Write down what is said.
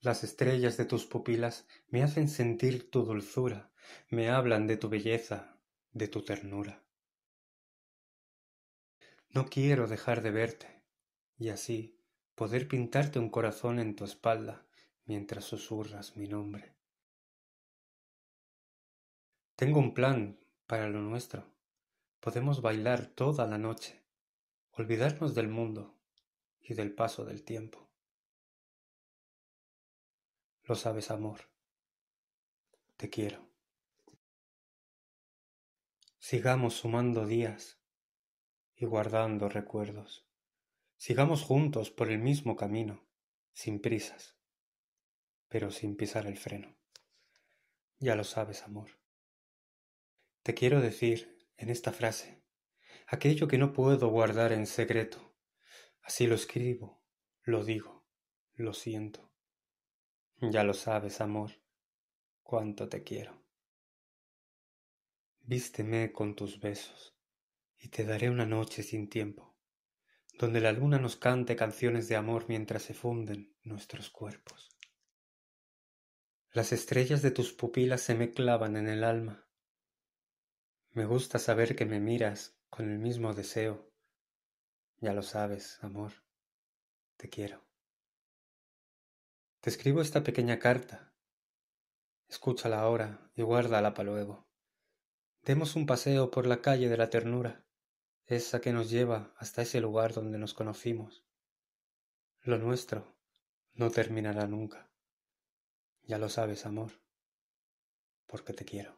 Las estrellas de tus pupilas me hacen sentir tu dulzura, me hablan de tu belleza, de tu ternura. No quiero dejar de verte, y así poder pintarte un corazón en tu espalda mientras susurras mi nombre. Tengo un plan para lo nuestro. Podemos bailar toda la noche, olvidarnos del mundo y del paso del tiempo. Lo sabes, amor. Te quiero. Sigamos sumando días y guardando recuerdos. Sigamos juntos por el mismo camino, sin prisas, pero sin pisar el freno. Ya lo sabes, amor. Te quiero decir, en esta frase, aquello que no puedo guardar en secreto. Así lo escribo, lo digo, lo siento. Ya lo sabes, amor, cuánto te quiero. Vísteme con tus besos, y te daré una noche sin tiempo, donde la luna nos cante canciones de amor mientras se funden nuestros cuerpos. Las estrellas de tus pupilas se me clavan en el alma. Me gusta saber que me miras con el mismo deseo. Ya lo sabes, amor. Te quiero. Te escribo esta pequeña carta. Escúchala ahora y guárdala para luego. Demos un paseo por la calle de la ternura, esa que nos lleva hasta ese lugar donde nos conocimos. Lo nuestro no terminará nunca. Ya lo sabes, amor, porque te quiero.